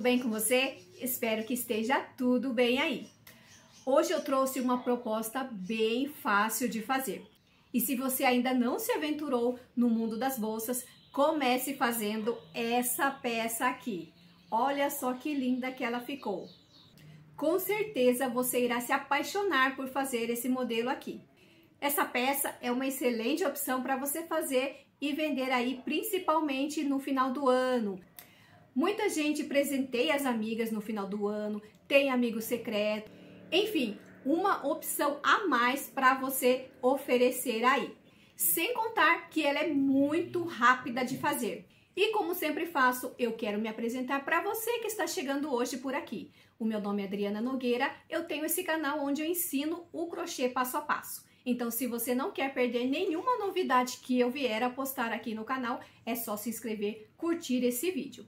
tudo bem com você? Espero que esteja tudo bem aí. Hoje eu trouxe uma proposta bem fácil de fazer. E se você ainda não se aventurou no mundo das bolsas, comece fazendo essa peça aqui. Olha só que linda que ela ficou. Com certeza você irá se apaixonar por fazer esse modelo aqui. Essa peça é uma excelente opção para você fazer e vender aí principalmente no final do ano, Muita gente presenteia as amigas no final do ano, tem amigo secreto, enfim, uma opção a mais para você oferecer aí. Sem contar que ela é muito rápida de fazer. E como sempre faço, eu quero me apresentar para você que está chegando hoje por aqui. O meu nome é Adriana Nogueira, eu tenho esse canal onde eu ensino o crochê passo a passo. Então, se você não quer perder nenhuma novidade que eu vier a postar aqui no canal, é só se inscrever, curtir esse vídeo.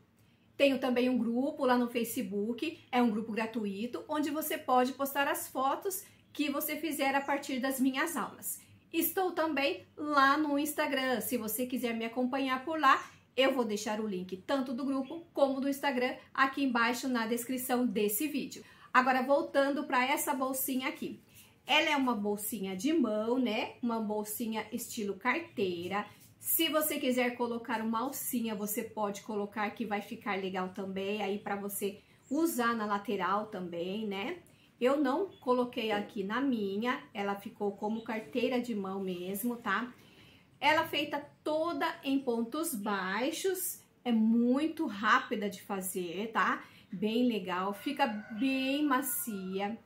Tenho também um grupo lá no Facebook, é um grupo gratuito, onde você pode postar as fotos que você fizer a partir das minhas aulas. Estou também lá no Instagram, se você quiser me acompanhar por lá, eu vou deixar o link tanto do grupo como do Instagram aqui embaixo na descrição desse vídeo. Agora, voltando para essa bolsinha aqui. Ela é uma bolsinha de mão, né? Uma bolsinha estilo carteira. Se você quiser colocar uma alcinha, você pode colocar que vai ficar legal também, aí para você usar na lateral também, né? Eu não coloquei aqui na minha, ela ficou como carteira de mão mesmo, tá? Ela é feita toda em pontos baixos, é muito rápida de fazer, tá? Bem legal, fica bem macia.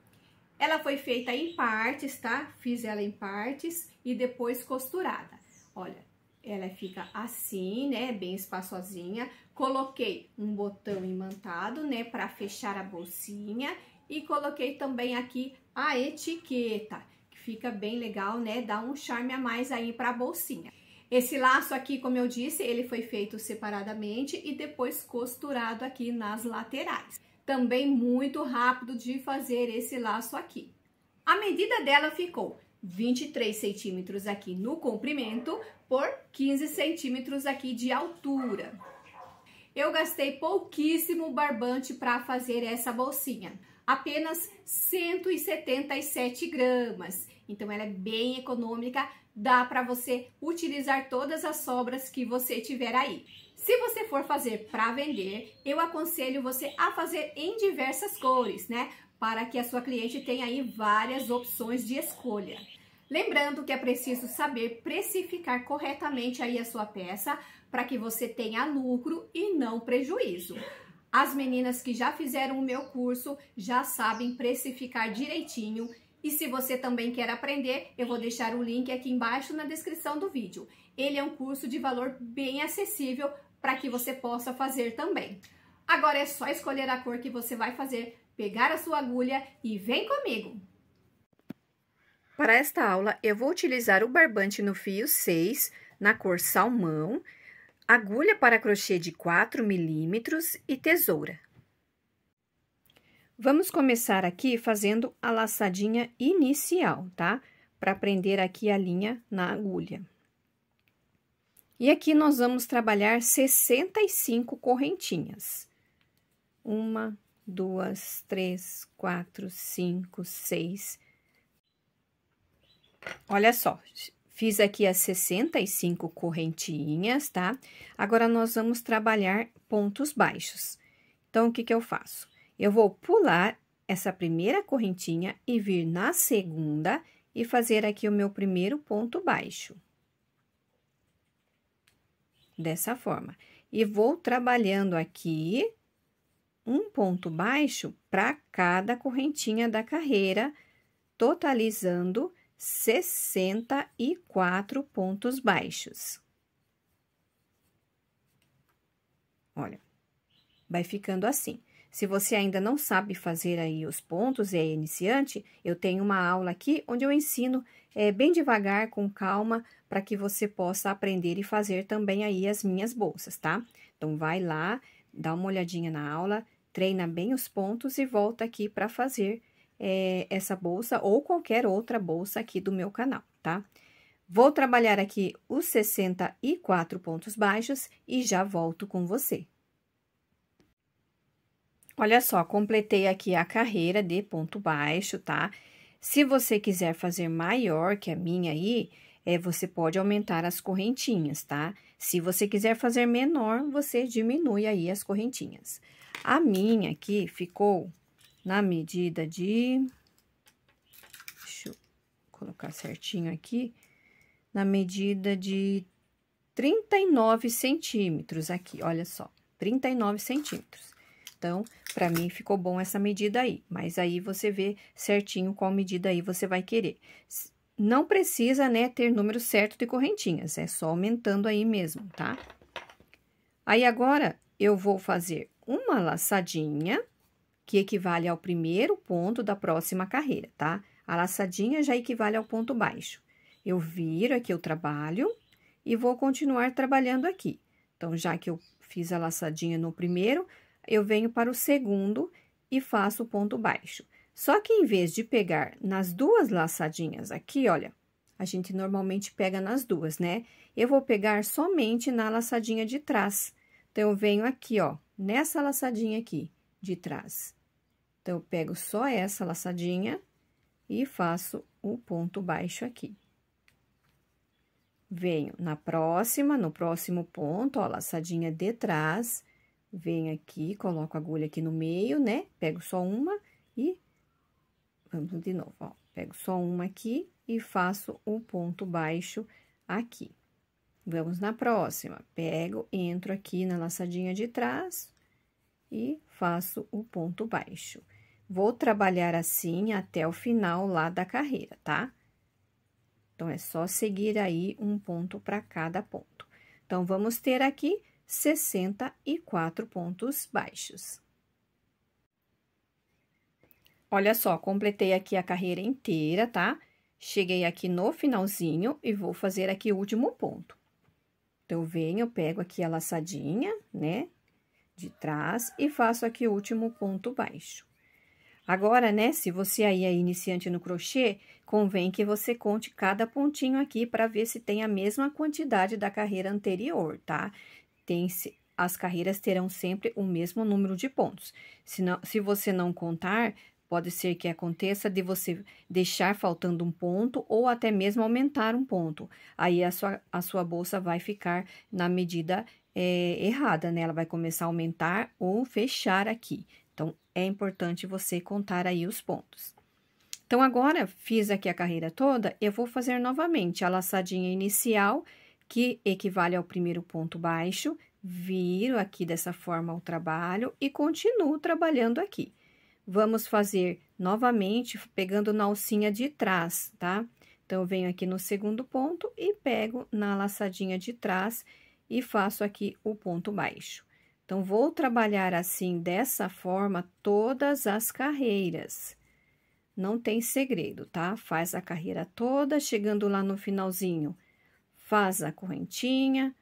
Ela foi feita em partes, tá? Fiz ela em partes e depois costurada. Olha, ela fica assim, né, bem espaçosinha. Coloquei um botão imantado, né, para fechar a bolsinha e coloquei também aqui a etiqueta, que fica bem legal, né, dá um charme a mais aí para a bolsinha. Esse laço aqui, como eu disse, ele foi feito separadamente e depois costurado aqui nas laterais. Também muito rápido de fazer esse laço aqui. A medida dela ficou 23 centímetros aqui no comprimento, por 15 centímetros aqui de altura. Eu gastei pouquíssimo barbante para fazer essa bolsinha, apenas 177 gramas. Então ela é bem econômica, dá para você utilizar todas as sobras que você tiver aí. Se você for fazer para vender, eu aconselho você a fazer em diversas cores, né? Para que a sua cliente tenha aí várias opções de escolha. Lembrando que é preciso saber precificar corretamente aí a sua peça para que você tenha lucro e não prejuízo. As meninas que já fizeram o meu curso já sabem precificar direitinho e se você também quer aprender, eu vou deixar o link aqui embaixo na descrição do vídeo. Ele é um curso de valor bem acessível para que você possa fazer também. Agora é só escolher a cor que você vai fazer, pegar a sua agulha e vem comigo! Para esta aula, eu vou utilizar o barbante no fio 6, na cor salmão, agulha para crochê de 4 milímetros e tesoura. Vamos começar aqui fazendo a laçadinha inicial, tá? Para prender aqui a linha na agulha. E aqui nós vamos trabalhar 65 correntinhas. Uma, duas, três, quatro, cinco, seis, Olha só, fiz aqui as 65 correntinhas, tá? Agora, nós vamos trabalhar pontos baixos. Então, o que que eu faço? Eu vou pular essa primeira correntinha e vir na segunda e fazer aqui o meu primeiro ponto baixo. Dessa forma. E vou trabalhando aqui um ponto baixo para cada correntinha da carreira, totalizando 64 pontos baixos. Olha, vai ficando assim. Se você ainda não sabe fazer aí os pontos e é iniciante, eu tenho uma aula aqui onde eu ensino é, bem devagar, com calma, para que você possa aprender e fazer também aí as minhas bolsas, tá? Então, vai lá, dá uma olhadinha na aula, treina bem os pontos e volta aqui para fazer é, essa bolsa ou qualquer outra bolsa aqui do meu canal, tá? Vou trabalhar aqui os 64 pontos baixos e já volto com você. Olha só, completei aqui a carreira de ponto baixo, tá? Se você quiser fazer maior que a minha aí, é, você pode aumentar as correntinhas, tá? Se você quiser fazer menor, você diminui aí as correntinhas. A minha aqui ficou na medida de... Deixa eu colocar certinho aqui. Na medida de 39 centímetros aqui, olha só, 39 centímetros. Então, pra mim, ficou bom essa medida aí, mas aí você vê certinho qual medida aí você vai querer. Não precisa, né, ter número certo de correntinhas, é só aumentando aí mesmo, tá? Aí, agora, eu vou fazer uma laçadinha que equivale ao primeiro ponto da próxima carreira, tá? A laçadinha já equivale ao ponto baixo. Eu viro aqui o trabalho e vou continuar trabalhando aqui. Então, já que eu fiz a laçadinha no primeiro, eu venho para o segundo e faço o ponto baixo. Só que, em vez de pegar nas duas laçadinhas aqui, olha, a gente normalmente pega nas duas, né? Eu vou pegar somente na laçadinha de trás. Então, eu venho aqui, ó, nessa laçadinha aqui de trás. Então, eu pego só essa laçadinha e faço o ponto baixo aqui. Venho na próxima, no próximo ponto, ó, laçadinha de trás, venho aqui, coloco a agulha aqui no meio, né? Pego só uma e... Vamos de novo, ó. Pego só uma aqui e faço o ponto baixo aqui. Vamos na próxima. Pego, entro aqui na laçadinha de trás e faço o ponto baixo. Vou trabalhar assim até o final lá da carreira, tá? Então, é só seguir aí um ponto para cada ponto. Então, vamos ter aqui 64 pontos baixos. Olha só, completei aqui a carreira inteira, tá? Cheguei aqui no finalzinho e vou fazer aqui o último ponto. Então, eu venho, pego aqui a laçadinha, né, de trás, e faço aqui o último ponto baixo. Agora, né, se você aí é iniciante no crochê, convém que você conte cada pontinho aqui para ver se tem a mesma quantidade da carreira anterior, tá? Tem, as carreiras terão sempre o mesmo número de pontos. Se, não, se você não contar, pode ser que aconteça de você deixar faltando um ponto ou até mesmo aumentar um ponto. Aí, a sua, a sua bolsa vai ficar na medida é, errada, né? Ela vai começar a aumentar ou fechar aqui, então, é importante você contar aí os pontos. Então, agora, fiz aqui a carreira toda, eu vou fazer novamente a laçadinha inicial, que equivale ao primeiro ponto baixo, viro aqui dessa forma o trabalho e continuo trabalhando aqui. Vamos fazer novamente pegando na alcinha de trás, tá? Então, eu venho aqui no segundo ponto e pego na laçadinha de trás e faço aqui o ponto baixo. Então, vou trabalhar assim, dessa forma, todas as carreiras. Não tem segredo, tá? Faz a carreira toda, chegando lá no finalzinho, faz a correntinha,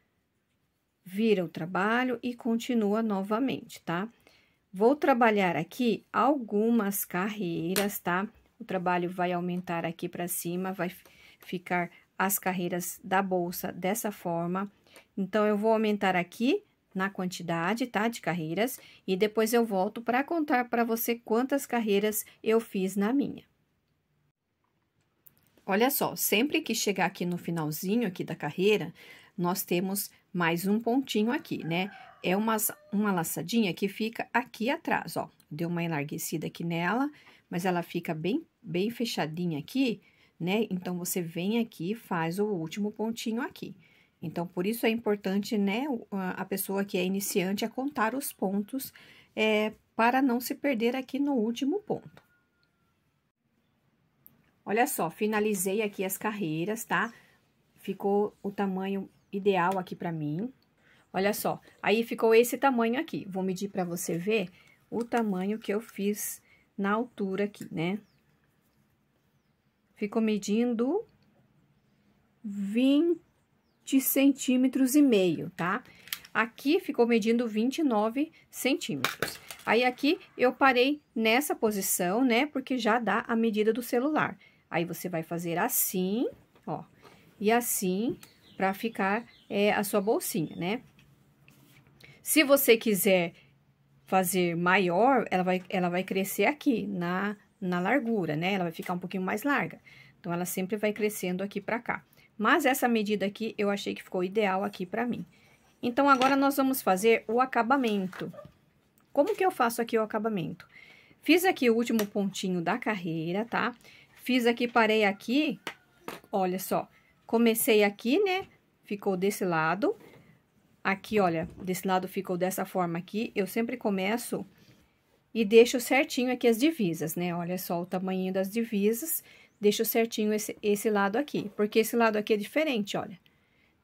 vira o trabalho e continua novamente, tá? Vou trabalhar aqui algumas carreiras, tá? O trabalho vai aumentar aqui para cima, vai ficar as carreiras da bolsa dessa forma. Então, eu vou aumentar aqui na quantidade, tá, de carreiras, e depois eu volto para contar para você quantas carreiras eu fiz na minha. Olha só, sempre que chegar aqui no finalzinho aqui da carreira, nós temos mais um pontinho aqui, né? É uma, uma laçadinha que fica aqui atrás, ó. Deu uma enlarguecida aqui nela, mas ela fica bem, bem fechadinha aqui, né? Então, você vem aqui e faz o último pontinho aqui. Então, por isso é importante, né, a pessoa que é iniciante a contar os pontos é, para não se perder aqui no último ponto. Olha só, finalizei aqui as carreiras, tá? Ficou o tamanho ideal aqui para mim. Olha só, aí ficou esse tamanho aqui. Vou medir para você ver o tamanho que eu fiz na altura aqui, né? Ficou medindo 20 20 centímetros e meio, tá? Aqui ficou medindo 29 centímetros. Aí, aqui, eu parei nessa posição, né? Porque já dá a medida do celular. Aí, você vai fazer assim, ó, e assim, pra ficar é, a sua bolsinha, né? Se você quiser fazer maior, ela vai, ela vai crescer aqui, na, na largura, né? Ela vai ficar um pouquinho mais larga. Então, ela sempre vai crescendo aqui pra cá. Mas essa medida aqui, eu achei que ficou ideal aqui pra mim. Então, agora nós vamos fazer o acabamento. Como que eu faço aqui o acabamento? Fiz aqui o último pontinho da carreira, tá? Fiz aqui, parei aqui, olha só. Comecei aqui, né? Ficou desse lado. Aqui, olha, desse lado ficou dessa forma aqui. Eu sempre começo e deixo certinho aqui as divisas, né? Olha só o tamanho das divisas deixo certinho esse, esse lado aqui, porque esse lado aqui é diferente, olha.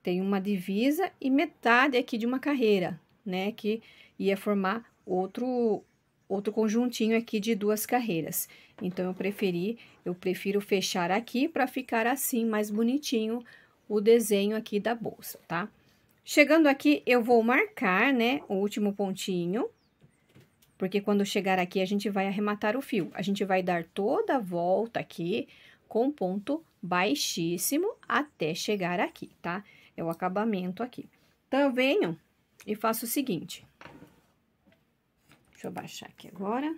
Tem uma divisa e metade aqui de uma carreira, né, que ia formar outro, outro conjuntinho aqui de duas carreiras. Então, eu preferi, eu prefiro fechar aqui para ficar assim mais bonitinho o desenho aqui da bolsa, tá? Chegando aqui, eu vou marcar, né, o último pontinho, porque quando chegar aqui, a gente vai arrematar o fio. A gente vai dar toda a volta aqui, com ponto baixíssimo até chegar aqui, tá? É o acabamento aqui. Então, eu venho e faço o seguinte. Deixa eu baixar aqui agora.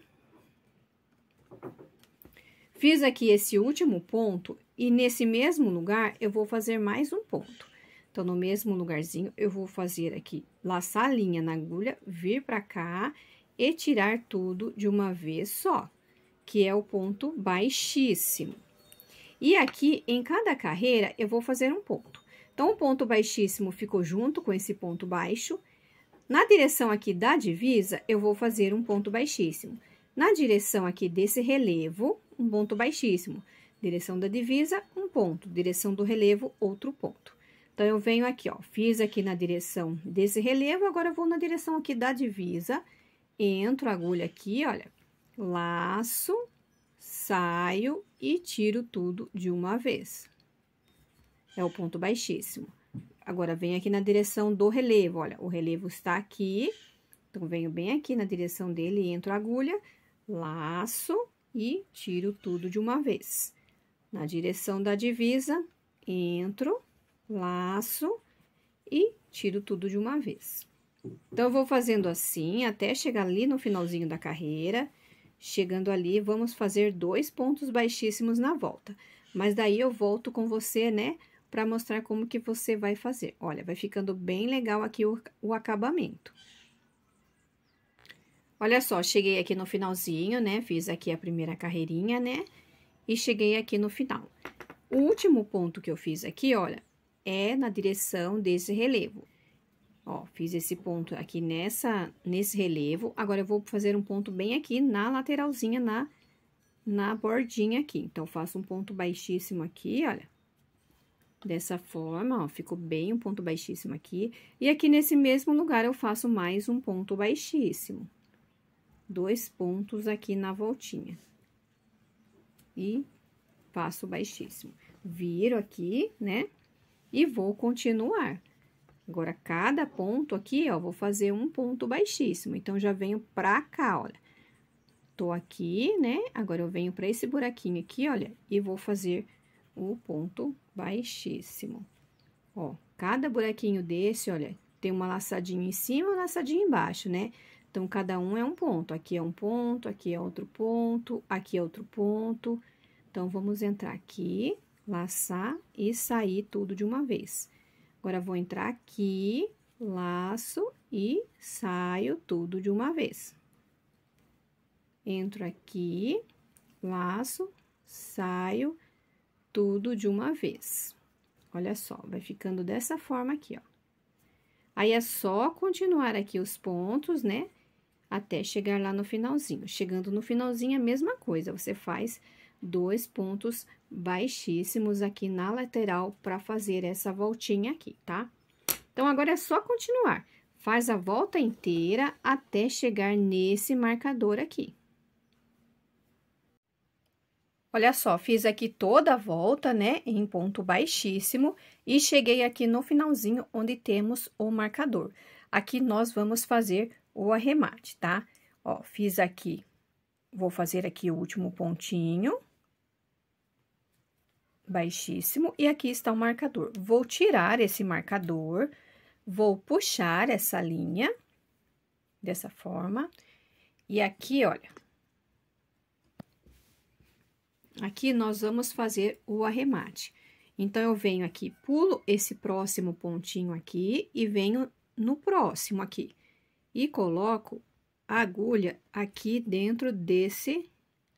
Fiz aqui esse último ponto e nesse mesmo lugar eu vou fazer mais um ponto. Então, no mesmo lugarzinho, eu vou fazer aqui, laçar a linha na agulha, vir pra cá e tirar tudo de uma vez só, que é o ponto baixíssimo. E aqui, em cada carreira, eu vou fazer um ponto. Então, o ponto baixíssimo ficou junto com esse ponto baixo. Na direção aqui da divisa, eu vou fazer um ponto baixíssimo. Na direção aqui desse relevo, um ponto baixíssimo. Direção da divisa, um ponto. Direção do relevo, outro ponto. Então, eu venho aqui, ó, fiz aqui na direção desse relevo, agora eu vou na direção aqui da divisa, entro a agulha aqui, olha, laço, saio, e tiro tudo de uma vez. É o ponto baixíssimo. Agora, venho aqui na direção do relevo, olha, o relevo está aqui, então, venho bem aqui na direção dele, entro a agulha, laço e tiro tudo de uma vez. Na direção da divisa, entro, laço e tiro tudo de uma vez. Então, eu vou fazendo assim até chegar ali no finalzinho da carreira Chegando ali, vamos fazer dois pontos baixíssimos na volta. Mas daí eu volto com você, né, para mostrar como que você vai fazer. Olha, vai ficando bem legal aqui o, o acabamento. Olha só, cheguei aqui no finalzinho, né, fiz aqui a primeira carreirinha, né, e cheguei aqui no final. O último ponto que eu fiz aqui, olha, é na direção desse relevo. Ó, fiz esse ponto aqui nessa, nesse relevo. Agora, eu vou fazer um ponto bem aqui na lateralzinha, na, na bordinha aqui. Então, faço um ponto baixíssimo aqui, olha. Dessa forma, ó, ficou bem um ponto baixíssimo aqui. E aqui nesse mesmo lugar, eu faço mais um ponto baixíssimo. Dois pontos aqui na voltinha. E faço baixíssimo. Viro aqui, né? E vou continuar. Agora, cada ponto aqui, ó, vou fazer um ponto baixíssimo. Então, já venho pra cá, olha. Tô aqui, né? Agora, eu venho pra esse buraquinho aqui, olha, e vou fazer o ponto baixíssimo. Ó, cada buraquinho desse, olha, tem uma laçadinha em cima e uma laçadinha embaixo, né? Então, cada um é um ponto. Aqui é um ponto, aqui é outro ponto, aqui é outro ponto. Então, vamos entrar aqui, laçar e sair tudo de uma vez. Agora, vou entrar aqui, laço e saio tudo de uma vez. Entro aqui, laço, saio tudo de uma vez. Olha só, vai ficando dessa forma aqui, ó. Aí, é só continuar aqui os pontos, né? Até chegar lá no finalzinho. Chegando no finalzinho, é a mesma coisa, você faz dois pontos baixíssimos aqui na lateral para fazer essa voltinha aqui, tá? Então, agora é só continuar. Faz a volta inteira até chegar nesse marcador aqui. Olha só, fiz aqui toda a volta, né, em ponto baixíssimo, e cheguei aqui no finalzinho onde temos o marcador. Aqui nós vamos fazer o arremate, tá? Ó, fiz aqui, vou fazer aqui o último pontinho, baixíssimo. E aqui está o marcador. Vou tirar esse marcador, vou puxar essa linha dessa forma. E aqui, olha, aqui nós vamos fazer o arremate. Então, eu venho aqui, pulo esse próximo pontinho aqui e venho no próximo aqui. E coloco a agulha aqui dentro desse,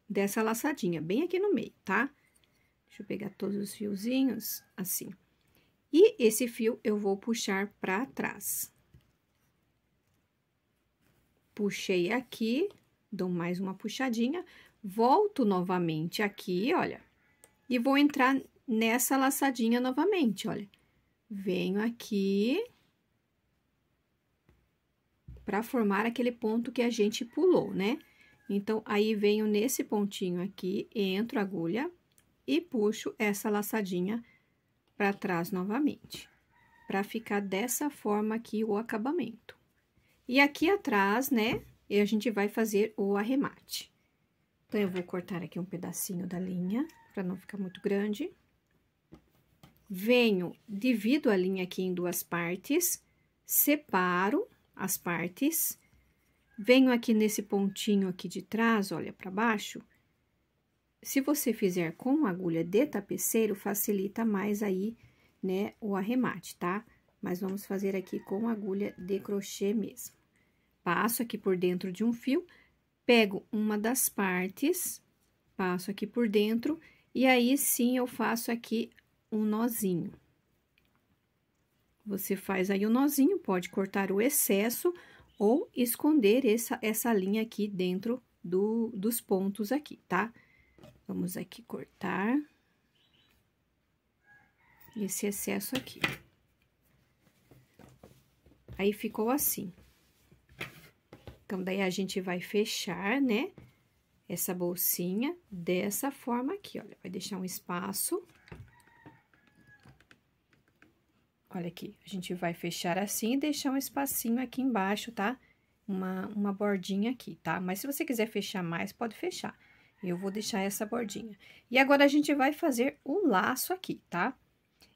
dessa laçadinha, bem aqui no meio, tá? Tá? Deixa eu pegar todos os fiozinhos, assim. E esse fio eu vou puxar pra trás. Puxei aqui, dou mais uma puxadinha, volto novamente aqui, olha. E vou entrar nessa laçadinha novamente, olha. Venho aqui para formar aquele ponto que a gente pulou, né? Então, aí venho nesse pontinho aqui, entro a agulha, e puxo essa laçadinha para trás novamente, para ficar dessa forma aqui o acabamento. E aqui atrás, né, e a gente vai fazer o arremate. Então, eu vou cortar aqui um pedacinho da linha, para não ficar muito grande. Venho, divido a linha aqui em duas partes, separo as partes, venho aqui nesse pontinho aqui de trás, olha, para baixo, se você fizer com agulha de tapeceiro, facilita mais aí, né, o arremate, tá? Mas vamos fazer aqui com agulha de crochê mesmo. Passo aqui por dentro de um fio, pego uma das partes, passo aqui por dentro, e aí sim eu faço aqui um nozinho. Você faz aí o um nozinho, pode cortar o excesso ou esconder essa, essa linha aqui dentro do, dos pontos aqui, tá? Tá? Vamos aqui cortar. Esse excesso aqui. Aí, ficou assim. Então, daí, a gente vai fechar, né? Essa bolsinha dessa forma aqui, olha. Vai deixar um espaço. Olha aqui, a gente vai fechar assim e deixar um espacinho aqui embaixo, tá? Uma, uma bordinha aqui, tá? Mas, se você quiser fechar mais, pode fechar. Eu vou deixar essa bordinha. E agora, a gente vai fazer o laço aqui, tá?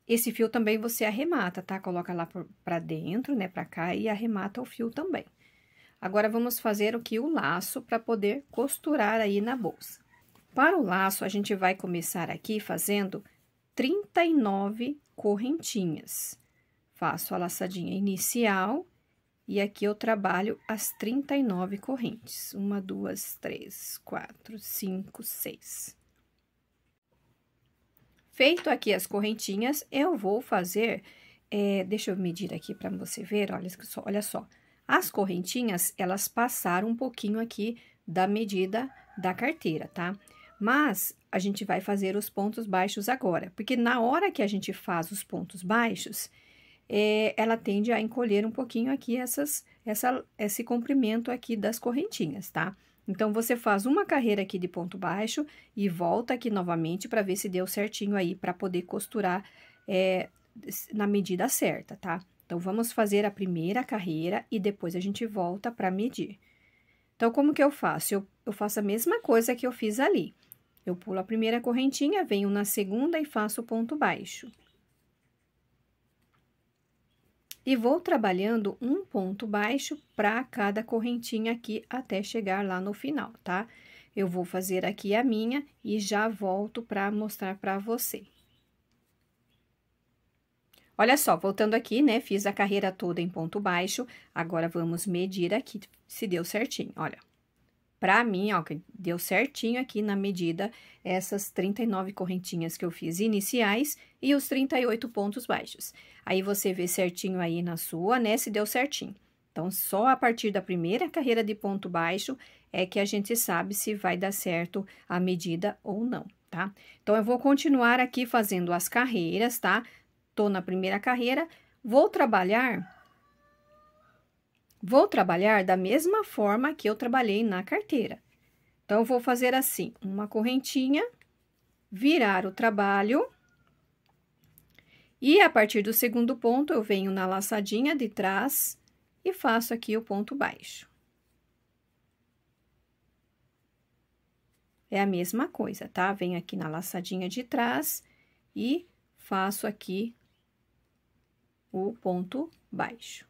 Esse fio também você arremata, tá? Coloca lá pra dentro, né, pra cá, e arremata o fio também. Agora, vamos fazer o que? O laço, para poder costurar aí na bolsa. Para o laço, a gente vai começar aqui fazendo 39 correntinhas. Faço a laçadinha inicial e aqui eu trabalho as 39 correntes. Uma, duas, três, quatro, cinco, seis. Feito aqui as correntinhas, eu vou fazer... É, deixa eu medir aqui para você ver, olha só, olha só. As correntinhas, elas passaram um pouquinho aqui da medida da carteira, tá? Mas, a gente vai fazer os pontos baixos agora, porque na hora que a gente faz os pontos baixos é, ela tende a encolher um pouquinho aqui essas, essa, esse comprimento aqui das correntinhas, tá? Então, você faz uma carreira aqui de ponto baixo e volta aqui novamente para ver se deu certinho aí, para poder costurar é, na medida certa, tá? Então, vamos fazer a primeira carreira e depois a gente volta para medir. Então, como que eu faço? Eu, eu faço a mesma coisa que eu fiz ali. Eu pulo a primeira correntinha, venho na segunda e faço ponto baixo e vou trabalhando um ponto baixo para cada correntinha aqui até chegar lá no final, tá? Eu vou fazer aqui a minha e já volto para mostrar para você. Olha só, voltando aqui, né, fiz a carreira toda em ponto baixo, agora vamos medir aqui se deu certinho, olha. Para mim, ó, que deu certinho aqui na medida essas 39 correntinhas que eu fiz iniciais e os 38 pontos baixos. Aí, você vê certinho aí na sua, né, se deu certinho. Então, só a partir da primeira carreira de ponto baixo é que a gente sabe se vai dar certo a medida ou não, tá? Então, eu vou continuar aqui fazendo as carreiras, tá? Tô na primeira carreira, vou trabalhar Vou trabalhar da mesma forma que eu trabalhei na carteira. Então, vou fazer assim, uma correntinha, virar o trabalho... E a partir do segundo ponto, eu venho na laçadinha de trás e faço aqui o ponto baixo. É a mesma coisa, tá? Venho aqui na laçadinha de trás e faço aqui o ponto baixo.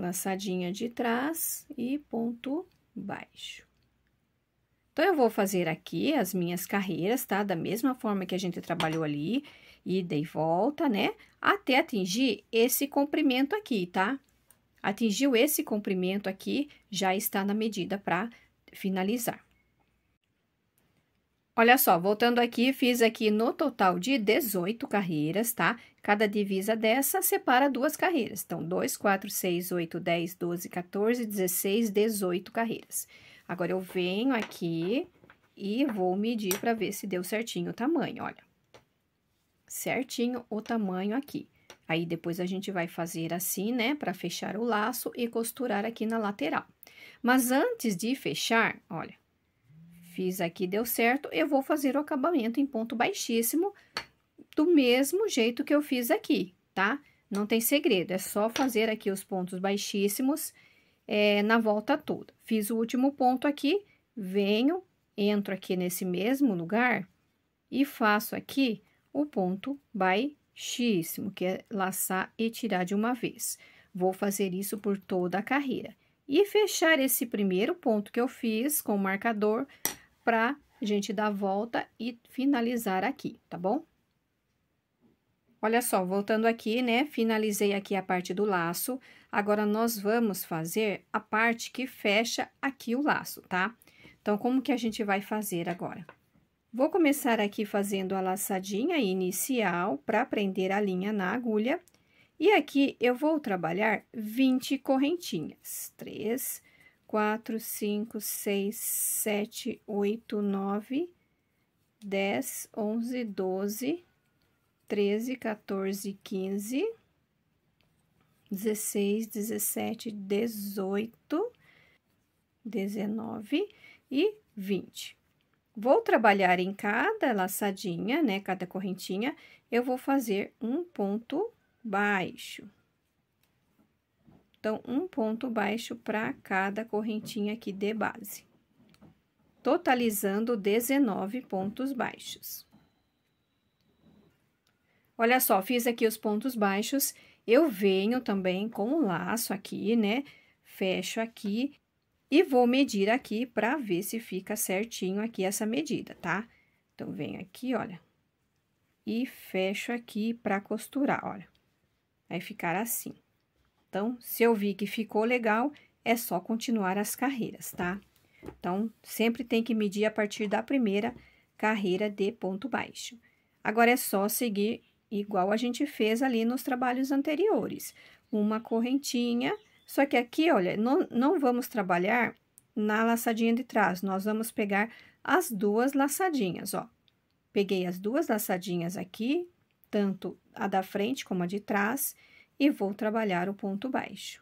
laçadinha de trás e ponto baixo. Então, eu vou fazer aqui as minhas carreiras, tá? Da mesma forma que a gente trabalhou ali, ida e volta, né? Até atingir esse comprimento aqui, tá? Atingiu esse comprimento aqui, já está na medida para finalizar. Olha só, voltando aqui, fiz aqui no total de 18 carreiras, tá? Cada divisa dessa separa duas carreiras. Então, 2, 4, 6, 8, 10, 12, 14, 16, 18 carreiras. Agora, eu venho aqui e vou medir para ver se deu certinho o tamanho, olha. Certinho o tamanho aqui. Aí, depois, a gente vai fazer assim, né, para fechar o laço e costurar aqui na lateral. Mas, antes de fechar, olha, fiz aqui, deu certo, eu vou fazer o acabamento em ponto baixíssimo do mesmo jeito que eu fiz aqui, tá? Não tem segredo, é só fazer aqui os pontos baixíssimos é, na volta toda. Fiz o último ponto aqui, venho, entro aqui nesse mesmo lugar e faço aqui o ponto baixíssimo, que é laçar e tirar de uma vez. Vou fazer isso por toda a carreira. E fechar esse primeiro ponto que eu fiz com o marcador para a gente dar a volta e finalizar aqui, tá bom? Olha só, voltando aqui, né? Finalizei aqui a parte do laço. Agora, nós vamos fazer a parte que fecha aqui o laço, tá? Então, como que a gente vai fazer agora? Vou começar aqui fazendo a laçadinha inicial para prender a linha na agulha. E aqui, eu vou trabalhar 20 correntinhas. 3, 4, 5, 6, 7, 8, 9, 10, 11, 12, 13, 14, 15, 16, 17, 18, 19 e 20. Vou trabalhar em cada laçadinha, né, cada correntinha, eu vou fazer um ponto baixo. Então, um ponto baixo para cada correntinha aqui de base, totalizando 19 pontos baixos. Olha só, fiz aqui os pontos baixos, eu venho também com o um laço aqui, né? Fecho aqui e vou medir aqui para ver se fica certinho aqui essa medida, tá? Então, venho aqui, olha, e fecho aqui para costurar, olha. Vai ficar assim. Então, se eu vi que ficou legal, é só continuar as carreiras, tá? Então, sempre tem que medir a partir da primeira carreira de ponto baixo. Agora, é só seguir igual a gente fez ali nos trabalhos anteriores. Uma correntinha, só que aqui, olha, não, não vamos trabalhar na laçadinha de trás, nós vamos pegar as duas laçadinhas, ó. Peguei as duas laçadinhas aqui, tanto a da frente como a de trás, e vou trabalhar o ponto baixo.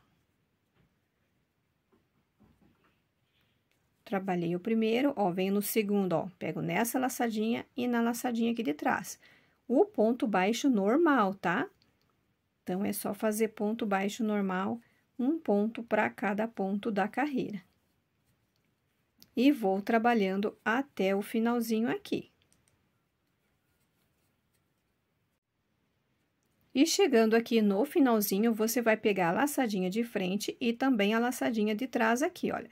Trabalhei o primeiro, ó, venho no segundo, ó, pego nessa laçadinha e na laçadinha aqui de trás o ponto baixo normal, tá? Então, é só fazer ponto baixo normal, um ponto para cada ponto da carreira. E vou trabalhando até o finalzinho aqui. E chegando aqui no finalzinho, você vai pegar a laçadinha de frente e também a laçadinha de trás aqui, olha.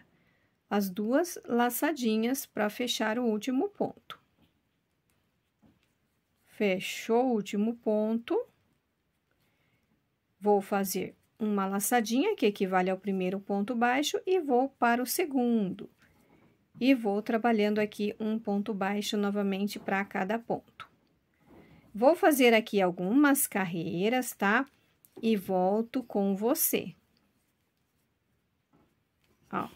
As duas laçadinhas para fechar o último ponto. Fechou o último ponto. Vou fazer uma laçadinha, que equivale ao primeiro ponto baixo, e vou para o segundo. E vou trabalhando aqui um ponto baixo novamente para cada ponto. Vou fazer aqui algumas carreiras, tá? E volto com você. Ó,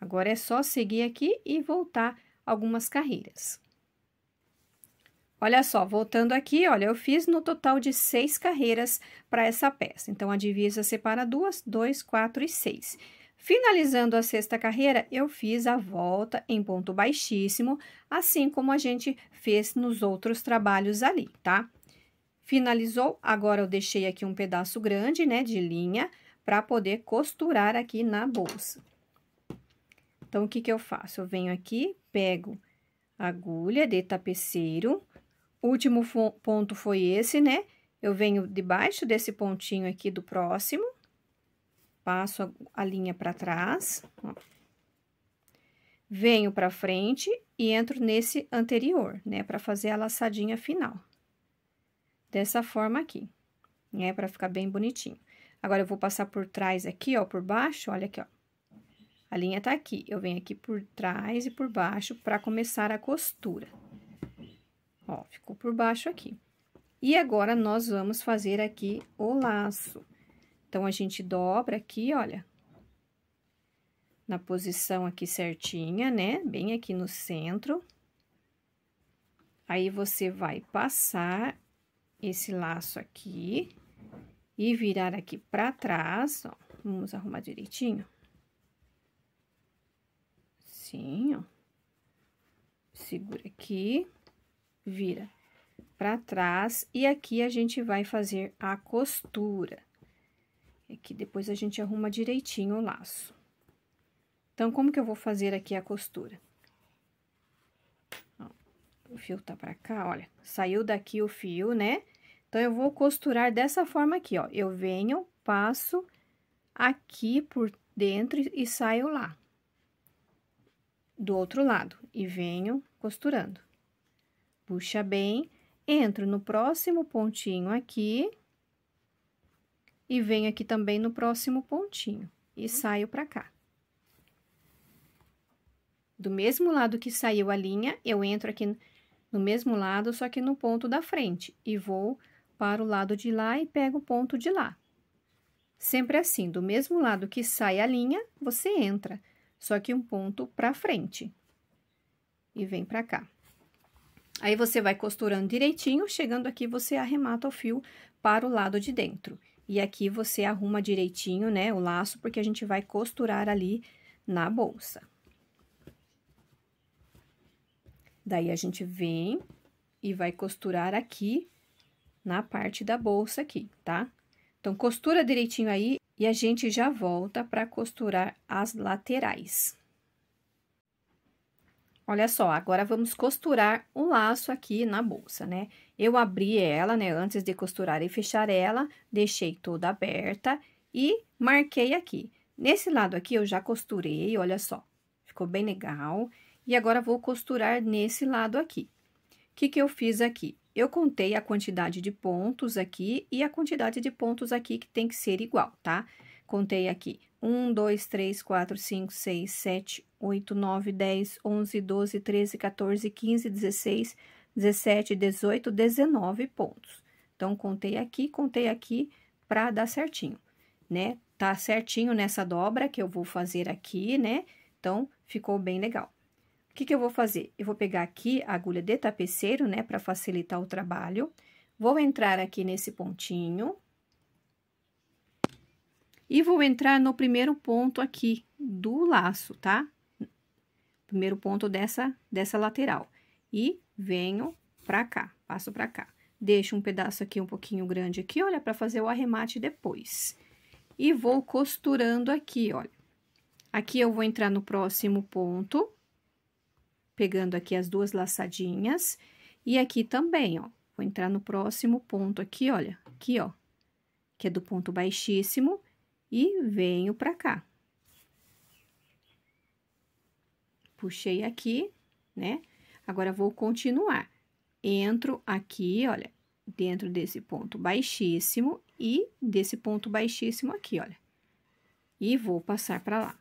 agora é só seguir aqui e voltar algumas carreiras. Olha só, voltando aqui, olha, eu fiz no total de seis carreiras para essa peça. Então, a divisa separa duas, dois, quatro e seis. Finalizando a sexta carreira, eu fiz a volta em ponto baixíssimo, assim como a gente fez nos outros trabalhos ali, tá? Finalizou, agora eu deixei aqui um pedaço grande, né, de linha, para poder costurar aqui na bolsa. Então, o que que eu faço? Eu venho aqui, pego agulha de tapeceiro o último ponto foi esse, né? Eu venho debaixo desse pontinho aqui do próximo, passo a, a linha para trás, ó. venho para frente e entro nesse anterior, né? Para fazer a laçadinha final. Dessa forma aqui, né? Para ficar bem bonitinho. Agora, eu vou passar por trás aqui, ó, por baixo, olha aqui, ó. A linha tá aqui, eu venho aqui por trás e por baixo para começar a costura. Ó, ficou por baixo aqui. E agora, nós vamos fazer aqui o laço. Então, a gente dobra aqui, olha, na posição aqui certinha, né? Bem aqui no centro. Aí, você vai passar esse laço aqui e virar aqui pra trás, ó. Vamos arrumar direitinho. Assim, ó. Segura aqui vira para trás, e aqui a gente vai fazer a costura. Aqui depois a gente arruma direitinho o laço. Então, como que eu vou fazer aqui a costura? Ó, o fio tá para cá, olha, saiu daqui o fio, né? Então, eu vou costurar dessa forma aqui, ó. Eu venho, passo aqui por dentro e saio lá. Do outro lado, e venho costurando puxa bem, entro no próximo pontinho aqui e venho aqui também no próximo pontinho e saio pra cá. Do mesmo lado que saiu a linha, eu entro aqui no mesmo lado, só que no ponto da frente, e vou para o lado de lá e pego o ponto de lá. Sempre assim, do mesmo lado que sai a linha, você entra, só que um ponto para frente. E vem para cá. Aí, você vai costurando direitinho, chegando aqui, você arremata o fio para o lado de dentro. E aqui, você arruma direitinho, né, o laço, porque a gente vai costurar ali na bolsa. Daí, a gente vem e vai costurar aqui na parte da bolsa aqui, tá? Então, costura direitinho aí e a gente já volta para costurar as laterais. Olha só, agora vamos costurar o laço aqui na bolsa, né? Eu abri ela, né, antes de costurar e fechar ela, deixei toda aberta e marquei aqui. Nesse lado aqui, eu já costurei, olha só, ficou bem legal. E agora, vou costurar nesse lado aqui. O que que eu fiz aqui? Eu contei a quantidade de pontos aqui e a quantidade de pontos aqui que tem que ser igual, tá? Contei aqui 1, 2, 3, 4, 5, 6, 7, 8, 9, 10, 11, 12, 13, 14, 15, 16, 17, 18, 19 pontos. Então, contei aqui, contei aqui pra dar certinho, né? Tá certinho nessa dobra que eu vou fazer aqui, né? Então, ficou bem legal. O que, que eu vou fazer? Eu vou pegar aqui a agulha de tapeceiro, né, pra facilitar o trabalho. Vou entrar aqui nesse pontinho, e vou entrar no primeiro ponto aqui do laço, tá? Primeiro ponto dessa, dessa lateral. E venho pra cá, passo pra cá. Deixo um pedaço aqui um pouquinho grande aqui, olha, pra fazer o arremate depois. E vou costurando aqui, olha. Aqui eu vou entrar no próximo ponto, pegando aqui as duas laçadinhas. E aqui também, ó, vou entrar no próximo ponto aqui, olha, aqui, ó, que é do ponto baixíssimo e venho pra cá. Puxei aqui, né? Agora, vou continuar. Entro aqui, olha, dentro desse ponto baixíssimo e desse ponto baixíssimo aqui, olha. E vou passar pra lá.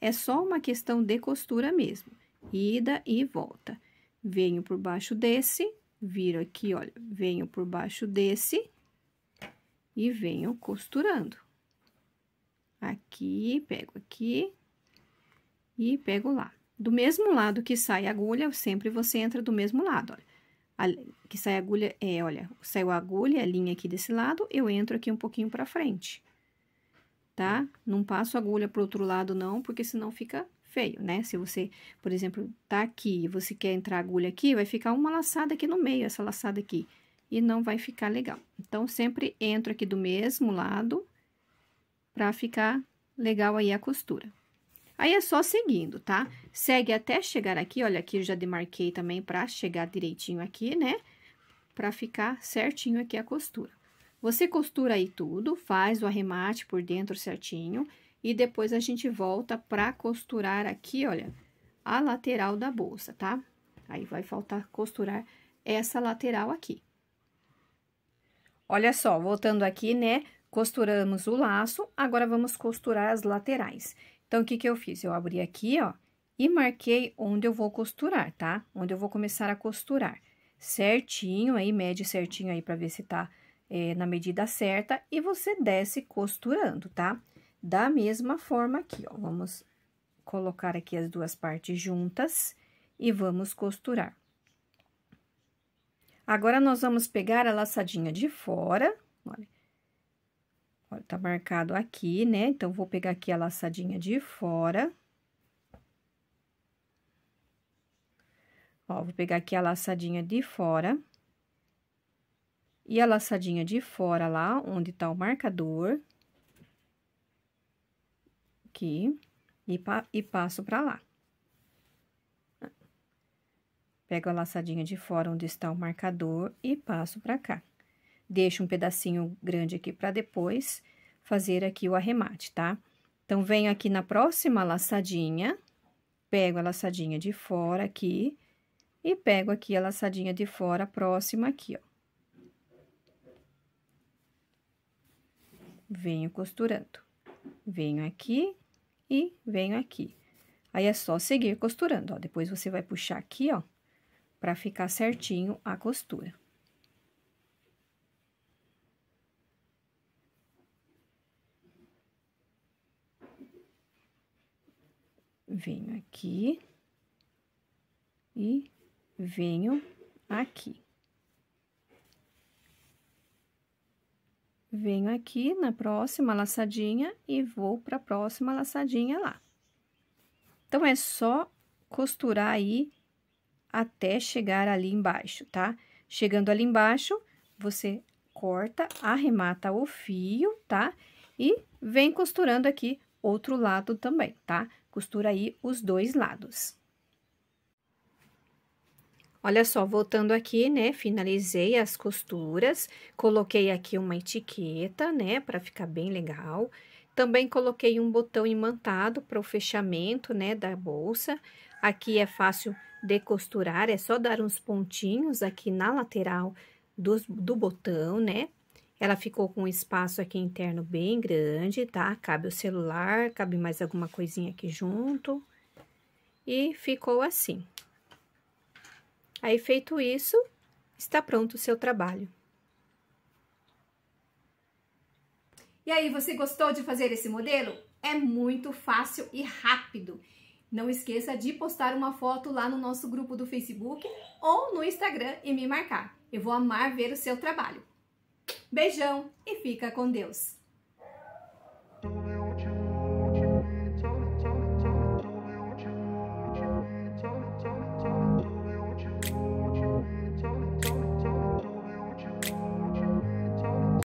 É só uma questão de costura mesmo. Ida e volta. Venho por baixo desse, viro aqui, olha, venho por baixo desse e venho costurando. Aqui, pego aqui e pego lá. Do mesmo lado que sai a agulha, sempre você entra do mesmo lado, olha. A, que sai a agulha, é, olha, saiu a agulha, a linha aqui desse lado, eu entro aqui um pouquinho pra frente, tá? Não passo a agulha pro outro lado não, porque senão fica feio, né? Se você, por exemplo, tá aqui e você quer entrar a agulha aqui, vai ficar uma laçada aqui no meio, essa laçada aqui, e não vai ficar legal. Então, sempre entro aqui do mesmo lado, para ficar legal aí a costura. Aí, é só seguindo, tá? Segue até chegar aqui, olha, aqui eu já demarquei também pra chegar direitinho aqui, né? Pra ficar certinho aqui a costura. Você costura aí tudo, faz o arremate por dentro certinho, e depois a gente volta pra costurar aqui, olha, a lateral da bolsa, tá? Aí, vai faltar costurar essa lateral aqui. Olha só, voltando aqui, né? Costuramos o laço, agora vamos costurar as laterais. Então, o que que eu fiz? Eu abri aqui, ó, e marquei onde eu vou costurar, tá? Onde eu vou começar a costurar. Certinho aí, mede certinho aí pra ver se tá é, na medida certa. E você desce costurando, tá? Da mesma forma aqui, ó, vamos colocar aqui as duas partes juntas e vamos costurar. Agora, nós vamos pegar a laçadinha de fora, olha Olha, tá marcado aqui, né? Então, vou pegar aqui a laçadinha de fora. Ó, vou pegar aqui a laçadinha de fora. E a laçadinha de fora lá, onde tá o marcador. Aqui. E, pa e passo pra lá. Pego a laçadinha de fora onde está o marcador e passo pra cá. Deixo um pedacinho grande aqui para depois fazer aqui o arremate, tá? Então, venho aqui na próxima laçadinha, pego a laçadinha de fora aqui, e pego aqui a laçadinha de fora próxima aqui, ó. Venho costurando. Venho aqui e venho aqui. Aí, é só seguir costurando, ó. Depois, você vai puxar aqui, ó, pra ficar certinho a costura. venho aqui e venho aqui. Venho aqui na próxima laçadinha e vou para a próxima laçadinha lá. Então, é só costurar aí até chegar ali embaixo, tá? Chegando ali embaixo, você corta, arremata o fio, tá? E vem costurando aqui outro lado também, tá? Tá? Costura aí os dois lados. Olha só, voltando aqui, né, finalizei as costuras, coloquei aqui uma etiqueta, né, para ficar bem legal. Também coloquei um botão imantado para o fechamento, né, da bolsa. Aqui é fácil de costurar, é só dar uns pontinhos aqui na lateral dos do botão, né, ela ficou com um espaço aqui interno bem grande, tá? Cabe o celular, cabe mais alguma coisinha aqui junto. E ficou assim. Aí, feito isso, está pronto o seu trabalho. E aí, você gostou de fazer esse modelo? É muito fácil e rápido. Não esqueça de postar uma foto lá no nosso grupo do Facebook ou no Instagram e me marcar. Eu vou amar ver o seu trabalho. Beijão e fica com Deus!